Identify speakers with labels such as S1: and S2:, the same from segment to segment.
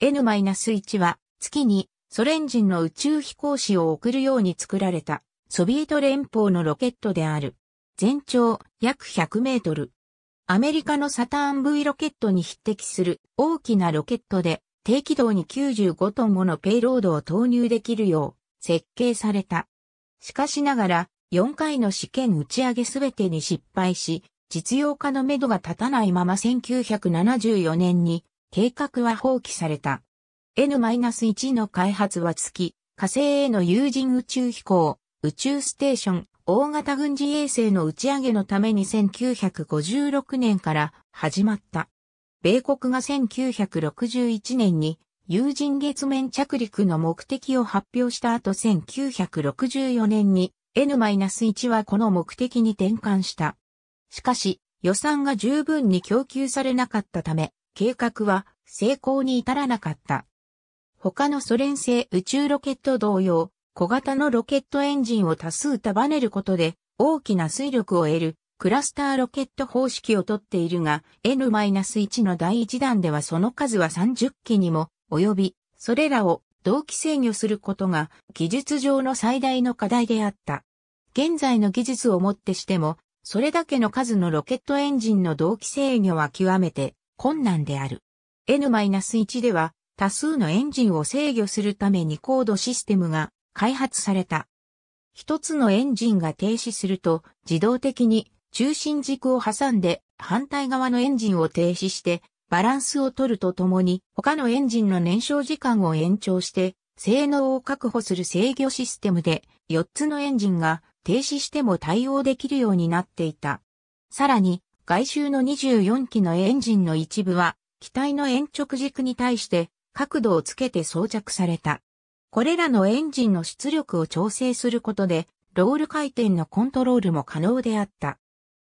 S1: N-1 は月にソ連人の宇宙飛行士を送るように作られたソビエト連邦のロケットである。全長約100メートル。アメリカのサターン V ロケットに匹敵する大きなロケットで低軌道に95トンものペイロードを投入できるよう設計された。しかしながら4回の試験打ち上げすべてに失敗し、実用化のめどが立たないまま1974年に計画は放棄された。N-1 の開発は月、火星への有人宇宙飛行、宇宙ステーション、大型軍事衛星の打ち上げのために1956年から始まった。米国が1961年に有人月面着陸の目的を発表した後1964年に N-1 はこの目的に転換した。しかし予算が十分に供給されなかったため計画は成功に至らなかった。他のソ連製宇宙ロケット同様、小型のロケットエンジンを多数束ねることで大きな推力を得るクラスターロケット方式をとっているが N-1 の第1弾ではその数は30機にも及びそれらを同期制御することが技術上の最大の課題であった。現在の技術をもってしてもそれだけの数のロケットエンジンの同期制御は極めて困難である。N-1 では多数のエンジンを制御するために高度システムが開発された。一つのエンジンが停止すると自動的に中心軸を挟んで反対側のエンジンを停止してバランスを取るとともに他のエンジンの燃焼時間を延長して性能を確保する制御システムで4つのエンジンが停止しても対応できるようになっていた。さらに外周の24機のエンジンの一部は、機体の延直軸に対して角度をつけて装着された。これらのエンジンの出力を調整することで、ロール回転のコントロールも可能であった。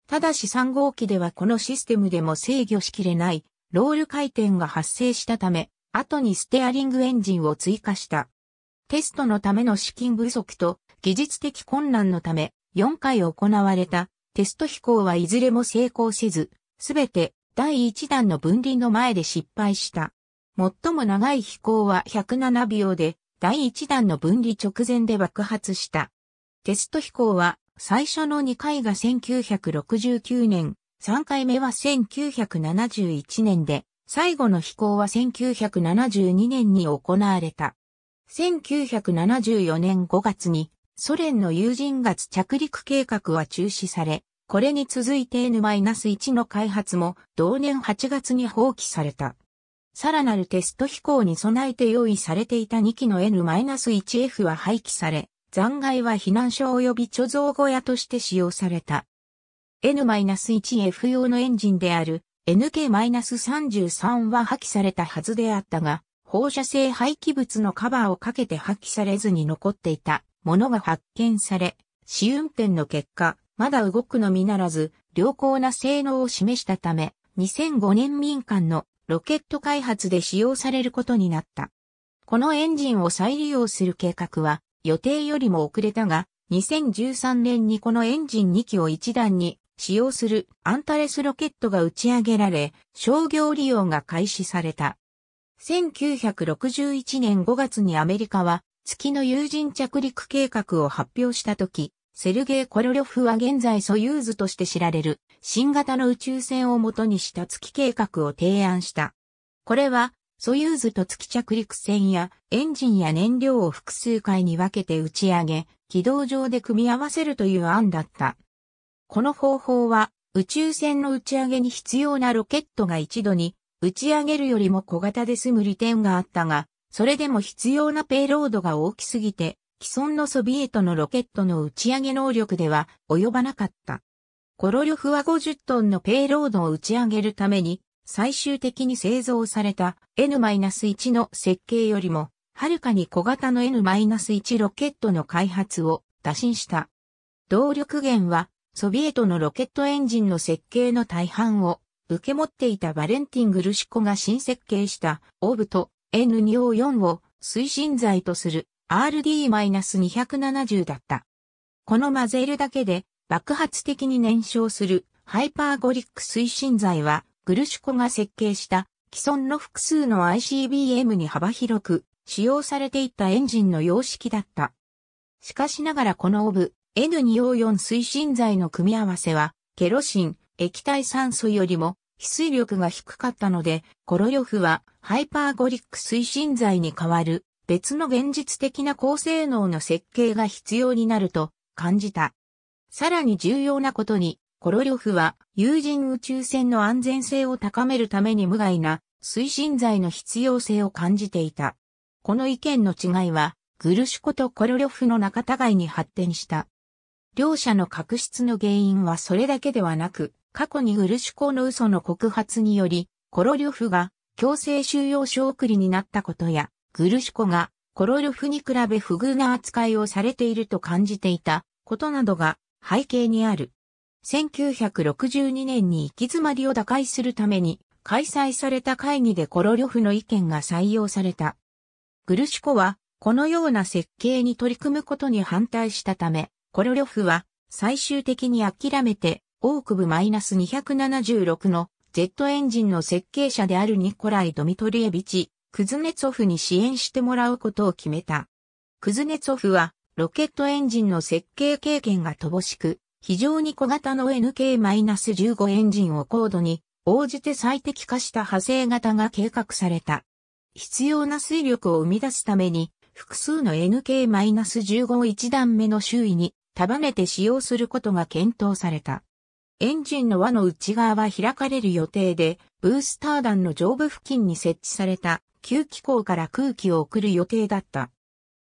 S1: ただし3号機ではこのシステムでも制御しきれない、ロール回転が発生したため、後にステアリングエンジンを追加した。テストのための資金不足と技術的困難のため、4回行われたテスト飛行はいずれも成功せず、すべて第1弾の分離の前で失敗した。最も長い飛行は107秒で、第1弾の分離直前で爆発した。テスト飛行は最初の2回が1969年、3回目は1971年で、最後の飛行は1972年に行われた。1974年5月にソ連の有人月着陸計画は中止され、これに続いて N-1 の開発も同年8月に放棄された。さらなるテスト飛行に備えて用意されていた2機の N-1F は廃棄され、残骸は避難所及び貯蔵小屋として使用された。N-1F 用のエンジンである NK-33 は破棄されたはずであったが、放射性廃棄物のカバーをかけて破棄されずに残っていた。物が発見され、試運転の結果、まだ動くのみならず、良好な性能を示したため、2005年民間のロケット開発で使用されることになった。このエンジンを再利用する計画は予定よりも遅れたが、2013年にこのエンジン2機を一段に使用するアンタレスロケットが打ち上げられ、商業利用が開始された。1961年5月にアメリカは月の有人着陸計画を発表したとき、セルゲイ・コロリョフは現在ソユーズとして知られる新型の宇宙船を元にした月計画を提案した。これは、ソユーズと月着陸船やエンジンや燃料を複数回に分けて打ち上げ、軌道上で組み合わせるという案だった。この方法は、宇宙船の打ち上げに必要なロケットが一度に打ち上げるよりも小型で済む利点があったが、それでも必要なペイロードが大きすぎて、既存のソビエトのロケットの打ち上げ能力では及ばなかった。コロリョフは50トンのペイロードを打ち上げるために、最終的に製造された N-1 の設計よりも、はるかに小型の N-1 ロケットの開発を打診した。動力源は、ソビエトのロケットエンジンの設計の大半を受け持っていたバレンティン・グルシコが新設計したオーブと N2O4 を推進剤とする RD-270 だった。この混ぜるだけで爆発的に燃焼するハイパーゴリック推進剤はグルシュコが設計した既存の複数の ICBM に幅広く使用されていたエンジンの様式だった。しかしながらこのオブ N2O4 推進剤の組み合わせはケロシン液体酸素よりも翡翠力が低かったので、コロリョフはハイパーゴリック推進剤に代わる別の現実的な高性能の設計が必要になると感じた。さらに重要なことに、コロリョフは有人宇宙船の安全性を高めるために無害な推進剤の必要性を感じていた。この意見の違いは、グルシュコとコロリョフの仲違いに発展した。両者の確執の原因はそれだけではなく、過去にグルシュコの嘘の告発により、コロリョフが強制収容所送りになったことや、グルシュコがコロリョフに比べ不遇な扱いをされていると感じていたことなどが背景にある。1962年に行き詰まりを打開するために開催された会議でコロリョフの意見が採用された。グルシコはこのような設計に取り組むことに反対したため、コロリョフは最終的に諦めてオークブ -276 の Z エンジンの設計者であるニコライ・ドミトリエビチ、クズネツォフに支援してもらうことを決めた。クズネツォフは、ロケットエンジンの設計経験が乏しく、非常に小型の NK-15 エンジンを高度に応じて最適化した派生型が計画された。必要な水力を生み出すために、複数の NK-15 を1段目の周囲に束ねて使用することが検討された。エンジンの輪の内側は開かれる予定で、ブースター弾の上部付近に設置された吸気口から空気を送る予定だった。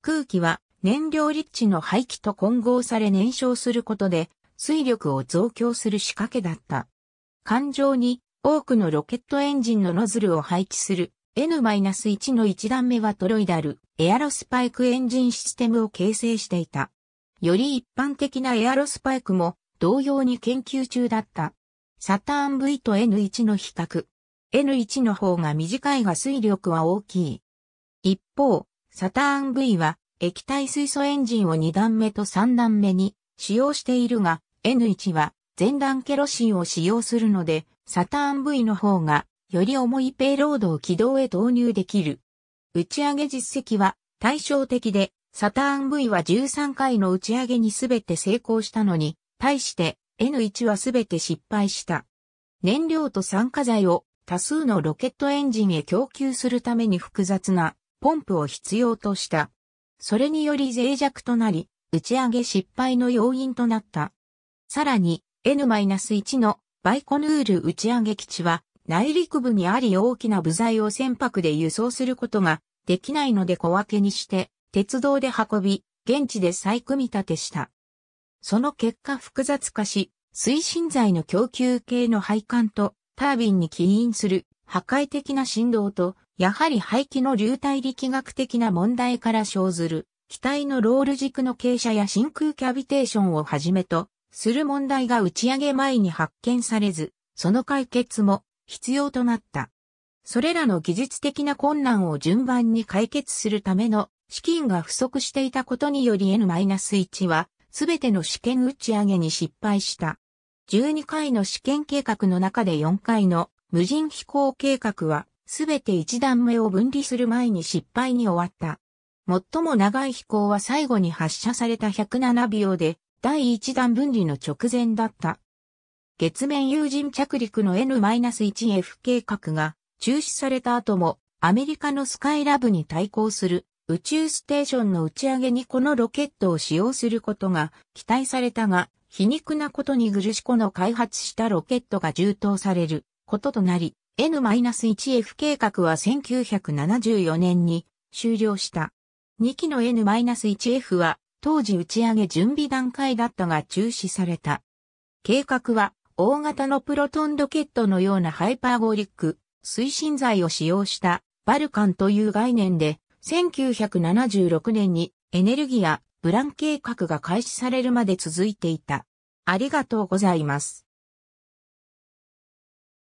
S1: 空気は燃料立地の排気と混合され燃焼することで水力を増強する仕掛けだった。環状に多くのロケットエンジンのノズルを配置する N-1 の1段目はトロイダルエアロスパイクエンジンシステムを形成していた。より一般的なエアロスパイクも同様に研究中だった。サターン V と N1 の比較。N1 の方が短いが水力は大きい。一方、サターン V は液体水素エンジンを2段目と3段目に使用しているが、N1 は前段ケロシンを使用するので、サターン V の方がより重いペイロードを軌道へ投入できる。打ち上げ実績は対照的で、サターン V は13回の打ち上げにすべて成功したのに、対して N1 はすべて失敗した。燃料と酸化剤を多数のロケットエンジンへ供給するために複雑なポンプを必要とした。それにより脆弱となり、打ち上げ失敗の要因となった。さらに N-1 のバイコヌール打ち上げ基地は内陸部にあり大きな部材を船舶で輸送することができないので小分けにして鉄道で運び現地で再組み立てした。その結果複雑化し、推進剤の供給系の配管とタービンに起因する破壊的な振動と、やはり排気の流体力学的な問題から生ずる、機体のロール軸の傾斜や真空キャビテーションをはじめと、する問題が打ち上げ前に発見されず、その解決も必要となった。それらの技術的な困難を順番に解決するための資金が不足していたことにより N-1 はすべての試験打ち上げに失敗した。12回の試験計画の中で4回の無人飛行計画は、すべて1段目を分離する前に失敗に終わった。最も長い飛行は最後に発射された107秒で、第1段分離の直前だった。月面有人着陸の N-1F 計画が中止された後もアメリカのスカイラブに対抗する宇宙ステーションの打ち上げにこのロケットを使用することが期待されたが、皮肉なことにグルシコの開発したロケットが充当されることとなり、N-1F 計画は1974年に終了した。2機の N-1F は当時打ち上げ準備段階だったが中止された。計画は大型のプロトンロケットのようなハイパーゴリック推進剤を使用したバルカンという概念で1976年にエネルギーやブラン計画が開始されるまで続いていた。ありがとうございます。